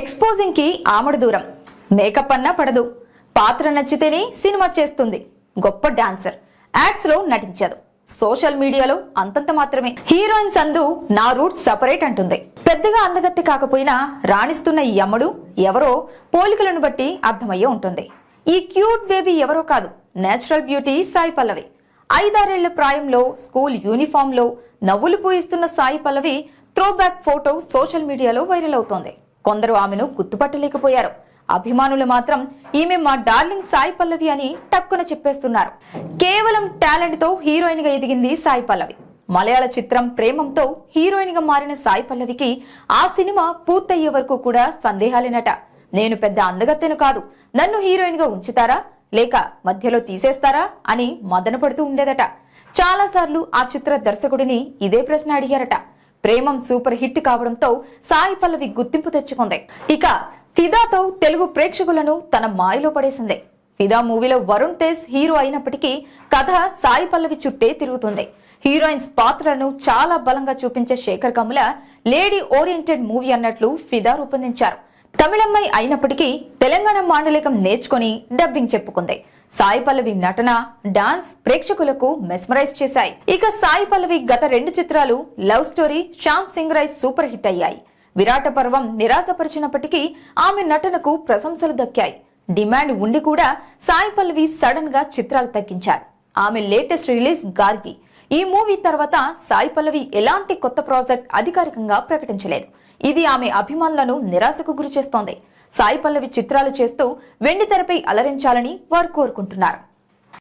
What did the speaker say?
ఎక్స్పోజింగ్కి ఆమడ దూరం మేకప్ అన్నా పడదు పాత్ర నచ్చితేనే సినిమా చేస్తుంది గొప్ప డాన్సర్ యాడ్స్లో నటించదు సోషల్ మీడియాలో అంతంత మాత్రమే హీరోయిన్స్ అందు నా రూట్ సపరేట్ అంటుంది పెద్దగా అందగత్తి కాకపోయినా రాణిస్తున్న ఈ అమ్మడు ఎవరో పోలికలను బట్టి అర్థమయ్యే ఉంటుంది ఈ క్యూట్ బేబీ ఎవరో కాదు నేచురల్ బ్యూటీ సాయి పల్లవి ఐదారేళ్ల ప్రాయంలో స్కూల్ లో నవ్వులు పూయిస్తున్న Sai Pallavi throwback photo social మీడియాలో వైరల్ అవుతోంది కొందరు ఆమెను గుర్తుపట్టలేకపోయారు అభిమానులు మాత్రం ఈమె మా డార్లింగ్ సాయి పల్లవి అని టక్కున చెప్పేస్తున్నారు కేవలం టాలెంట్ తో హీరోయిన్ గా ఎదిగింది సాయి పల్లవి మలయాళ చిత్రం ప్రేమంతో హీరోయిన్ గా మారిన సాయి పల్లవికి ఆ సినిమా పూర్తయ్యే వరకు కూడా సందేహాలేనట నేను పెద్ద అందగత్తెను కాదు నన్ను హీరోయిన్ గా ఉంచుతారా లేక మధ్యలో తీసేస్తారా అని మదన పడుతూ ఉండేదట చాలాసార్లు ఆ చిత్ర దర్శకుడిని ఇదే ప్రశ్న అడిగారట ప్రేమం సూపర్ హిట్ కావడంతో సాయి పల్లవి గుర్తింపు తెచ్చుకుంది ఇక ఫిదాతో తెలుగు ప్రేక్షకులను తన మాయలో పడేసింది ఫిదా మూవీలో వరుణ్ తేజ్ హీరో అయినప్పటికీ కథ సాయి పల్లవి చుట్టే తిరుగుతుంది హీరోయిన్స్ పాత్రను చాలా బలంగా చూపించే Sekhar Kammula lady oriented movie అన్నట్లు ఫిదా రూపొందించారు తమిళమ్మాయి అయినప్పటికీ తెలంగాణ మాండలికం నేర్చుకుని డబ్బింగ్ చెప్పుకుంది సాయి పల్లవి నటన డాన్స్ ప్రేక్షకులకు మెస్మరైజ్ చేశాయి ఇక సాయి పల్లవి గత రెండు చిత్రాలు love story Shyam Singh Roy super hit అయ్యాయి విరాట పర్వం నిరాశపరిచినప్పటికీ ఆమె నటనకు ప్రశంసలు దక్కాయి డిమాండ్ ఉండి కూడా సాయి పల్లవి సడన్ గా చిత్రాలు తగ్గించారు ఆమె లేటెస్ట్ రిలీజ్ గార్గి ఈ మూవీ తర్వాత సాయి పల్లవి ఎలాంటి కొత్త ప్రాజెక్ట్ అధికారికంగా ప్రకటించలేదు ఇది ఆమె అభిమానులను నిరాశకు గురిచేస్తోంది సాయి పల్లవి చిత్రాలు చేస్తూ వెండితెరపై అలరించాలని వారు కోరుకుంటున్నారు